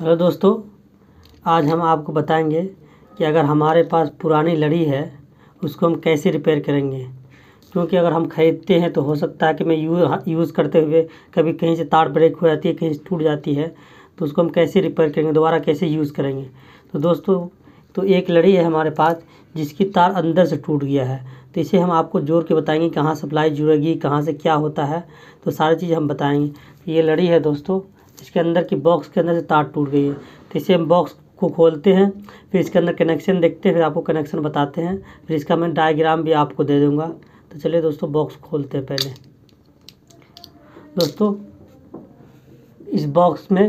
hello दोस्तों आज हम आपको बताएंगे कि अगर हमारे पास पुरानी लड़ी है उसको हम कैसे रिपेयर करेंगे क्योंकि अगर हम ख़रीदते हैं तो हो सकता है कि मैं यू, यूज़ करते हुए कभी कहीं से तार ब्रेक हो जाती है कहीं से टूट जाती है तो उसको हम कैसे रिपेयर करेंगे दोबारा कैसे यूज़ करेंगे तो दोस्तों तो एक लड़ी है हमारे पास जिसकी तार अंदर से टूट गया है तो इसे हम आपको जोड़ के बताएंगे कहाँ सप्लाई जुड़ेगी कहाँ से क्या होता है तो सारी चीज़ हम बताएँगे तो ये लड़ी है दोस्तों इसके अंदर की बॉक्स के अंदर से तार टूट गई है तो इसे हम बॉक्स को खोलते हैं फिर इसके अंदर कनेक्शन देखते हैं फिर आपको कनेक्शन बताते हैं फिर इसका मैं डायग्राम भी आपको दे दूँगा तो चलिए दोस्तों बॉक्स खोलते हैं पहले दोस्तों इस बॉक्स में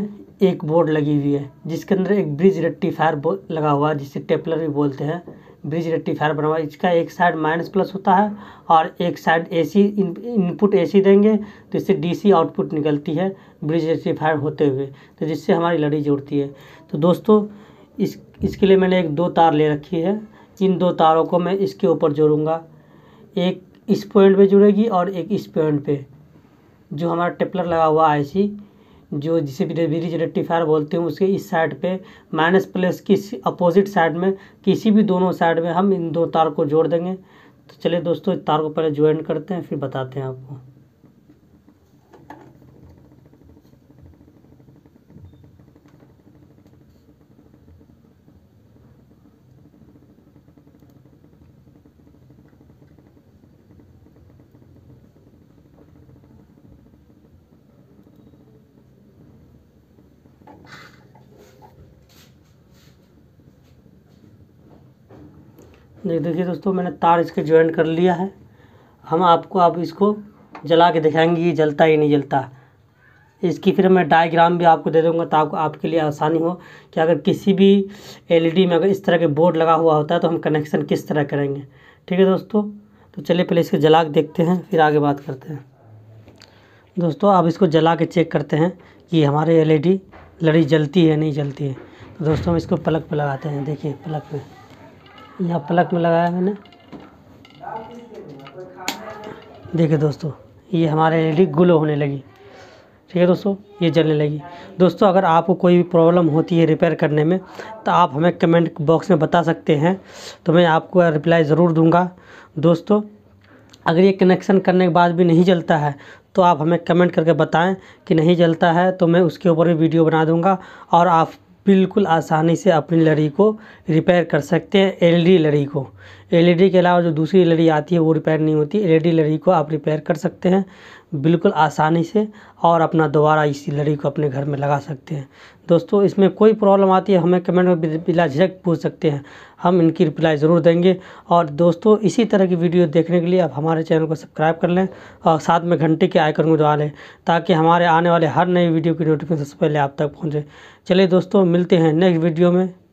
एक बोर्ड लगी हुई है जिसके अंदर एक ब्रिज रेक्टिफायर लगा हुआ है जिसे टेपलर भी बोलते हैं ब्रिज रेक्टिफायर बना हुआ इसका एक साइड माइनस प्लस होता है और एक side AC C input AC देंगे तो इससे डीसी आउटपुट निकलती है ब्रिज रेक्टिफायर होते हुए तो जिससे हमारी लड़ी जुड़ती है तो दोस्तों इस इसके लिए मैंने एक दो तार ले रखी है इन दो तारों को मैं इसके ऊपर जोड़ूँगा एक इस पॉइंट पर जुड़ेगी और एक इस पॉइंट पर जो हमारा टेपलर लगा हुआ आईसी जो जिसे भी डिवीज रेक्टिफायर बोलते हैं उसके इस साइड पे माइनस प्लस किसी अपोजिट साइड में किसी भी दोनों साइड में हम इन दो तार को जोड़ देंगे तो चलिए दोस्तों तार को पहले ज्वाइन करते हैं फिर बताते हैं आपको देखिए दोस्तों मैंने तार इसके ज्वाइंट कर लिया है हम आपको आप इसको जला के दिखाएंगे ये जलता ही नहीं जलता इसकी फिर मैं डायग्राम भी आपको दे दूँगा ताकि आपके लिए आसानी हो कि अगर किसी भी एलईडी में अगर इस तरह के बोर्ड लगा हुआ होता है तो हम कनेक्शन किस तरह करेंगे ठीक है दोस्तों तो चलिए पहले इसको जला के देखते हैं फिर आगे बात करते हैं दोस्तों आप इसको जला के चेक करते हैं कि हमारे एल लड़ी जलती है नहीं जलती है तो दोस्तों हम इसको प्लग पर लगाते हैं देखिए प्लग में यहाँ प्लग में लगाया मैंने देखिए दोस्तों ये हमारे एल ग्लो होने लगी ठीक है दोस्तों ये जलने लगी दोस्तों अगर आपको कोई भी प्रॉब्लम होती है रिपेयर करने में तो आप हमें कमेंट बॉक्स में बता सकते हैं तो मैं आपको रिप्लाई ज़रूर दूंगा दोस्तों अगर ये कनेक्शन करने के बाद भी नहीं जलता है तो आप हमें कमेंट करके बताएं कि नहीं जलता है तो मैं उसके ऊपर भी वीडियो बना दूंगा और आप बिल्कुल आसानी से अपनी लड़ी को रिपेयर कर सकते हैं एलईडी लड़ी को एलईडी के अलावा जो दूसरी लड़ी आती है वो रिपेयर नहीं होती एलईडी लड़ी को आप रिपेयर कर सकते हैं बिल्कुल आसानी से और अपना दोबारा इसी लड़ी को अपने घर में लगा सकते हैं दोस्तों इसमें कोई प्रॉब्लम आती है हमें कमेंट में बिला झिझक पूछ सकते हैं हम इनकी रिप्लाई ज़रूर देंगे और दोस्तों इसी तरह की वीडियो देखने के लिए आप हमारे चैनल को सब्सक्राइब कर लें और साथ में घंटे के आइकन को दबा लें ताकि हमारे आने वाले हर नई वीडियो की नोटिफिकेशन सबसे पहले आप तक पहुँचे चलिए दोस्तों मिलते हैं नेक्स्ट वीडियो में